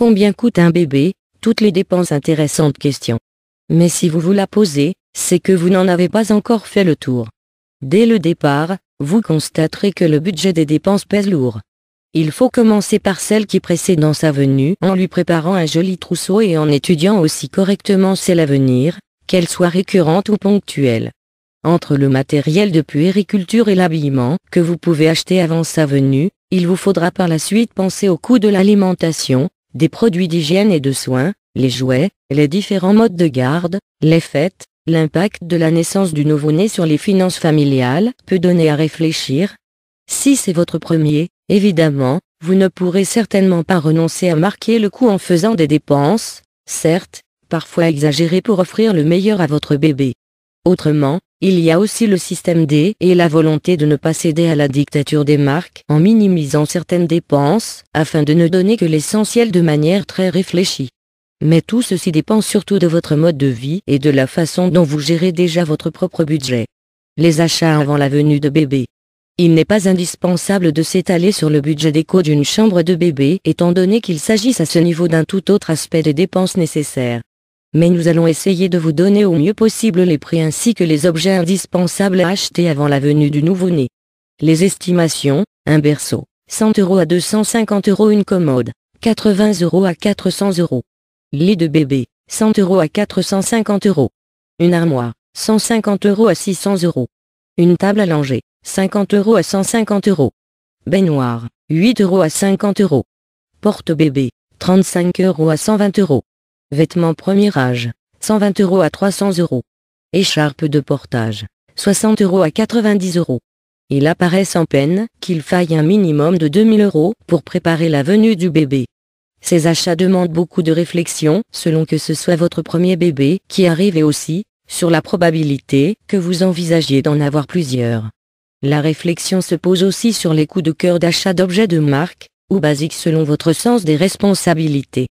Combien coûte un bébé Toutes les dépenses intéressantes questions. Mais si vous vous la posez, c'est que vous n'en avez pas encore fait le tour. Dès le départ, vous constaterez que le budget des dépenses pèse lourd. Il faut commencer par celle qui précède dans sa venue en lui préparant un joli trousseau et en étudiant aussi correctement à venir, qu'elle soit récurrente ou ponctuelle. Entre le matériel de puériculture et l'habillement que vous pouvez acheter avant sa venue, il vous faudra par la suite penser au coût de l'alimentation, des produits d'hygiène et de soins, les jouets, les différents modes de garde, les fêtes, l'impact de la naissance du nouveau-né sur les finances familiales peut donner à réfléchir. Si c'est votre premier, évidemment, vous ne pourrez certainement pas renoncer à marquer le coup en faisant des dépenses, certes, parfois exagérées pour offrir le meilleur à votre bébé. Autrement, il y a aussi le système D et la volonté de ne pas céder à la dictature des marques en minimisant certaines dépenses, afin de ne donner que l'essentiel de manière très réfléchie. Mais tout ceci dépend surtout de votre mode de vie et de la façon dont vous gérez déjà votre propre budget. Les achats avant la venue de bébé. Il n'est pas indispensable de s'étaler sur le budget déco d'une chambre de bébé étant donné qu'il s'agisse à ce niveau d'un tout autre aspect des dépenses nécessaires mais nous allons essayer de vous donner au mieux possible les prix ainsi que les objets indispensables à acheter avant la venue du nouveau-né. Les estimations, un berceau, 100 euros à 250 euros une commode, 80 euros à 400 euros. Lit de bébé, 100 euros à 450 euros. Une armoire, 150 euros à 600 euros. Une table allongée, 50 euros à 150 euros. Baignoire, 8 euros à 50 euros. Porte bébé, 35 euros à 120 euros. Vêtements premier âge, 120 euros à 300 euros. Écharpe de portage, 60 euros à 90 euros. Il apparaît sans peine qu'il faille un minimum de 2000 euros pour préparer la venue du bébé. Ces achats demandent beaucoup de réflexion, selon que ce soit votre premier bébé qui arrive et aussi, sur la probabilité que vous envisagiez d'en avoir plusieurs. La réflexion se pose aussi sur les coûts de cœur d'achat d'objets de marque, ou basiques selon votre sens des responsabilités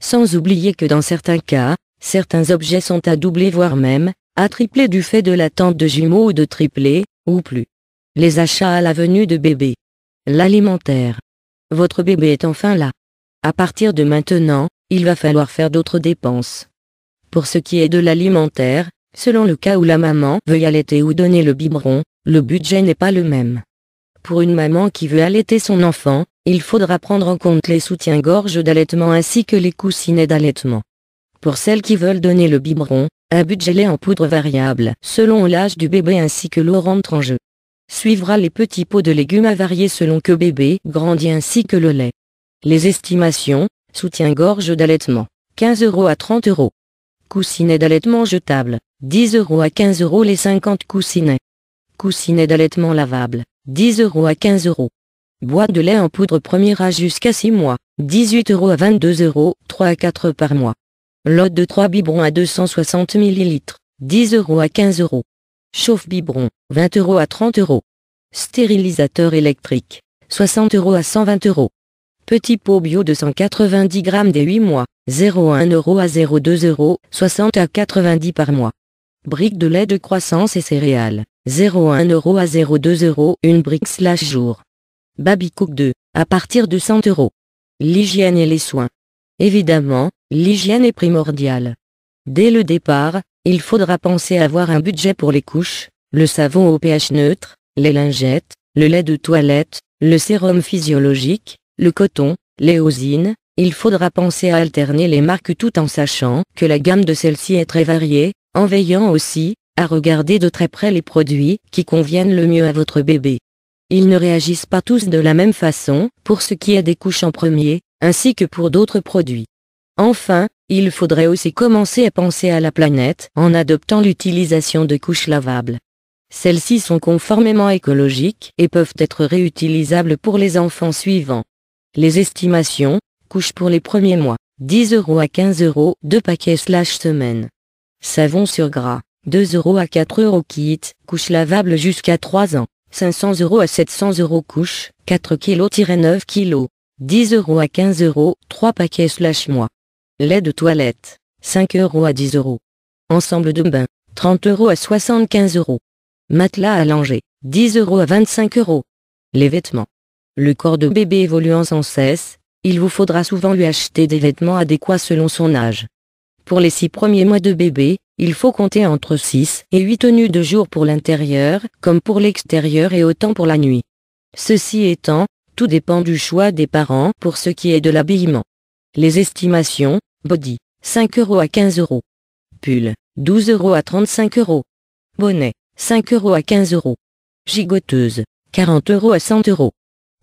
sans oublier que dans certains cas, certains objets sont à doubler voire même, à tripler du fait de l'attente de jumeaux ou de tripler, ou plus. Les achats à la venue de bébé. L'alimentaire. Votre bébé est enfin là. À partir de maintenant, il va falloir faire d'autres dépenses. Pour ce qui est de l'alimentaire, selon le cas où la maman veut allaiter ou donner le biberon, le budget n'est pas le même. Pour une maman qui veut allaiter son enfant, il faudra prendre en compte les soutiens-gorges d'allaitement ainsi que les coussinets d'allaitement. Pour celles qui veulent donner le biberon, un budget lait en poudre variable selon l'âge du bébé ainsi que l'eau rentre en jeu. Suivra les petits pots de légumes à varier selon que bébé grandit ainsi que le lait. Les estimations, soutien-gorge d'allaitement, 15 euros à 30 euros. Coussinets d'allaitement jetables, 10 euros à 15 euros les 50 coussinets. Coussinets d'allaitement lavables, 10 euros à 15 euros. Bois de lait en poudre premier âge jusqu'à 6 mois, 18 euros à 22 euros, 3 à 4 par mois. Lot de 3 biberons à 260 ml, 10 euros à 15 euros. Chauffe biberon, 20 euros à 30 euros. Stérilisateur électrique, 60 euros à 120 euros. Petit pot bio de 190 grammes des 8 mois, 0 à euro à 0,2 euros, 60 à 90 par mois. Brique de lait de croissance et céréales, 0 à 1 euro à 0,2 euros, une brique slash jour. Cook 2, à partir de 100 euros. L'hygiène et les soins. Évidemment, l'hygiène est primordiale. Dès le départ, il faudra penser à avoir un budget pour les couches, le savon au pH neutre, les lingettes, le lait de toilette, le sérum physiologique, le coton, les osines, il faudra penser à alterner les marques tout en sachant que la gamme de celles-ci est très variée, en veillant aussi à regarder de très près les produits qui conviennent le mieux à votre bébé. Ils ne réagissent pas tous de la même façon, pour ce qui est des couches en premier, ainsi que pour d'autres produits. Enfin, il faudrait aussi commencer à penser à la planète en adoptant l'utilisation de couches lavables. Celles-ci sont conformément écologiques et peuvent être réutilisables pour les enfants suivants. Les estimations, couches pour les premiers mois, 10 euros à 15 euros, 2 paquets slash semaine. Savon sur gras, 2 euros à 4 euros kit, Couches lavables jusqu'à 3 ans. 500 euros à 700 euros couche, 4 kg-9 kg, 10 euros à 15 euros, 3 paquets slash mois. Lait de toilette, 5 euros à 10 euros. Ensemble de bain, 30 euros à 75 euros. Matelas allongé, 10 euros à 25 euros. Les vêtements. Le corps de bébé évoluant sans cesse, il vous faudra souvent lui acheter des vêtements adéquats selon son âge. Pour les six premiers mois de bébé, il faut compter entre 6 et 8 tenues de jour pour l'intérieur, comme pour l'extérieur et autant pour la nuit. Ceci étant, tout dépend du choix des parents pour ce qui est de l'habillement. Les estimations, body, 5 euros à 15 euros. Pull, 12 euros à 35 euros. Bonnet, 5 euros à 15 euros. Gigoteuse, 40 euros à 100 euros.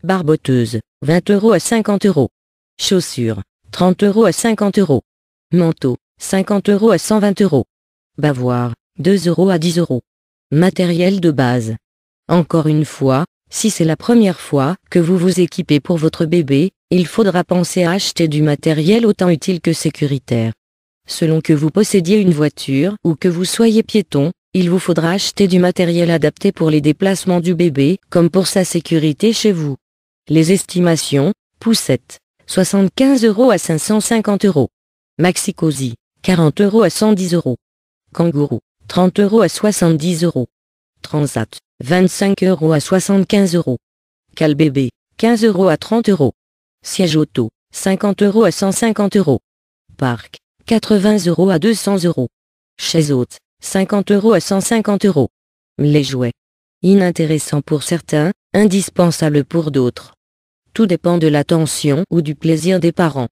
Barboteuse, 20 euros à 50 euros. Chaussures, 30 euros à 50 euros. Manteau, 50 euros à 120 euros. Bavoir, 2 euros à 10 euros. Matériel de base. Encore une fois, si c'est la première fois que vous vous équipez pour votre bébé, il faudra penser à acheter du matériel autant utile que sécuritaire. Selon que vous possédiez une voiture ou que vous soyez piéton, il vous faudra acheter du matériel adapté pour les déplacements du bébé, comme pour sa sécurité chez vous. Les estimations, poussette, 75 euros à 550 euros. Maxi 40 euros à 110 euros. Kangourou, 30 euros à 70 euros. Transat, 25 euros à 75 euros. Calbébé, 15 euros à 30 euros. Siège auto, 50 euros à 150 euros. Parc, 80 euros à 200 euros. Chaise haute, 50 euros à 150 euros. Les jouets. Inintéressant pour certains, indispensable pour d'autres. Tout dépend de l'attention ou du plaisir des parents.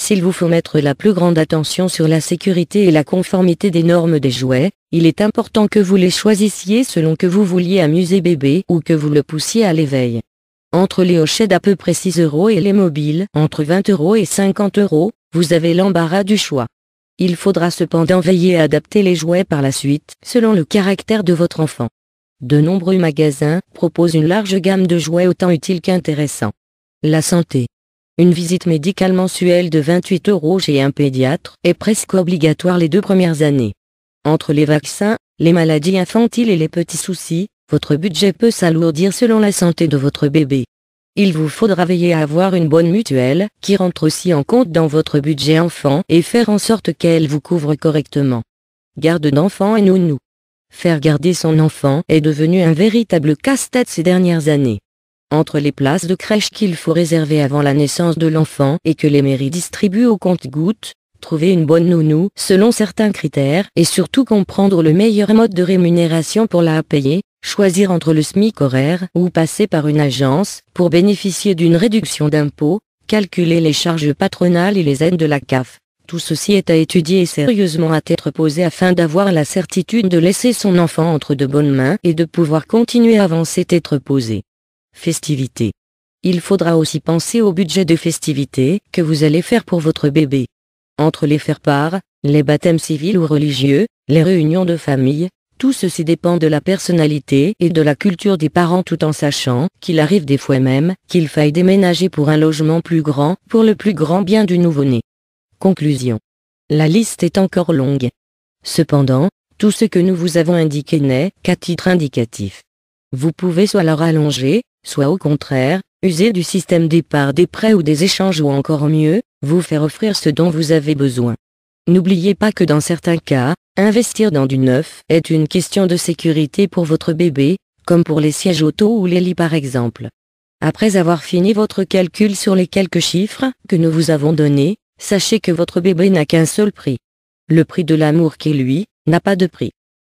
S'il vous faut mettre la plus grande attention sur la sécurité et la conformité des normes des jouets, il est important que vous les choisissiez selon que vous vouliez amuser bébé ou que vous le poussiez à l'éveil. Entre les hochets d'à peu près 6 euros et les mobiles, entre 20 euros et 50 euros, vous avez l'embarras du choix. Il faudra cependant veiller à adapter les jouets par la suite, selon le caractère de votre enfant. De nombreux magasins proposent une large gamme de jouets autant utiles qu'intéressants. La santé. Une visite médicale mensuelle de 28 euros chez un pédiatre est presque obligatoire les deux premières années. Entre les vaccins, les maladies infantiles et les petits soucis, votre budget peut s'alourdir selon la santé de votre bébé. Il vous faudra veiller à avoir une bonne mutuelle qui rentre aussi en compte dans votre budget enfant et faire en sorte qu'elle vous couvre correctement. Garde d'enfants et nounou. Faire garder son enfant est devenu un véritable casse-tête ces dernières années entre les places de crèche qu'il faut réserver avant la naissance de l'enfant et que les mairies distribuent au compte-gouttes, trouver une bonne nounou selon certains critères et surtout comprendre le meilleur mode de rémunération pour la payer, choisir entre le SMIC horaire ou passer par une agence pour bénéficier d'une réduction d'impôts, calculer les charges patronales et les aides de la CAF. Tout ceci est à étudier et sérieusement à être posé afin d'avoir la certitude de laisser son enfant entre de bonnes mains et de pouvoir continuer à avancer être posé. Festivités. Il faudra aussi penser au budget de festivités que vous allez faire pour votre bébé. Entre les faire part, les baptêmes civils ou religieux, les réunions de famille, tout ceci dépend de la personnalité et de la culture des parents tout en sachant qu'il arrive des fois même qu'il faille déménager pour un logement plus grand pour le plus grand bien du nouveau-né. Conclusion. La liste est encore longue. Cependant, tout ce que nous vous avons indiqué n'est qu'à titre indicatif. Vous pouvez soit la rallonger, soit au contraire, user du système départ des prêts ou des échanges ou encore mieux, vous faire offrir ce dont vous avez besoin. N'oubliez pas que dans certains cas, investir dans du neuf est une question de sécurité pour votre bébé, comme pour les sièges auto ou les lits par exemple. Après avoir fini votre calcul sur les quelques chiffres que nous vous avons donnés, sachez que votre bébé n'a qu'un seul prix. Le prix de l'amour qui, lui, n'a pas de prix.